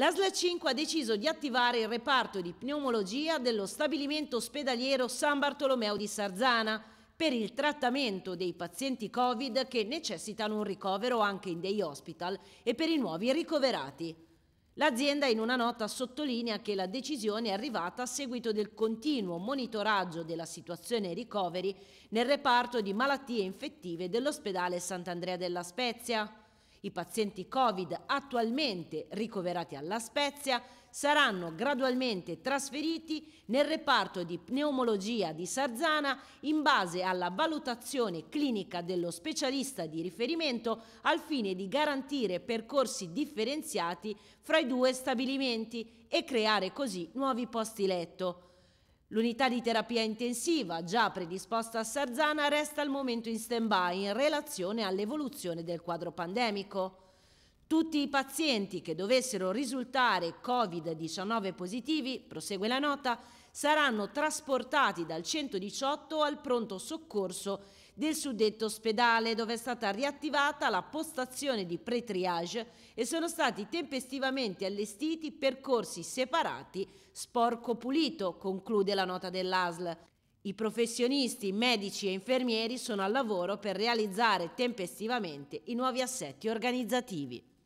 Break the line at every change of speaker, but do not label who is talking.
L'ASL 5 ha deciso di attivare il reparto di pneumologia dello stabilimento ospedaliero San Bartolomeo di Sarzana per il trattamento dei pazienti Covid che necessitano un ricovero anche in dei hospital e per i nuovi ricoverati. L'azienda in una nota sottolinea che la decisione è arrivata a seguito del continuo monitoraggio della situazione ricoveri nel reparto di malattie infettive dell'ospedale Sant'Andrea della Spezia. I pazienti Covid attualmente ricoverati alla Spezia saranno gradualmente trasferiti nel reparto di pneumologia di Sarzana in base alla valutazione clinica dello specialista di riferimento al fine di garantire percorsi differenziati fra i due stabilimenti e creare così nuovi posti letto. L'unità di terapia intensiva, già predisposta a Sarzana, resta al momento in stand-by in relazione all'evoluzione del quadro pandemico. Tutti i pazienti che dovessero risultare Covid-19 positivi, prosegue la nota, saranno trasportati dal 118 al pronto soccorso del suddetto ospedale dove è stata riattivata la postazione di pre-triage e sono stati tempestivamente allestiti percorsi separati sporco pulito, conclude la nota dell'ASL. I professionisti, medici e infermieri sono al lavoro per realizzare tempestivamente i nuovi assetti organizzativi.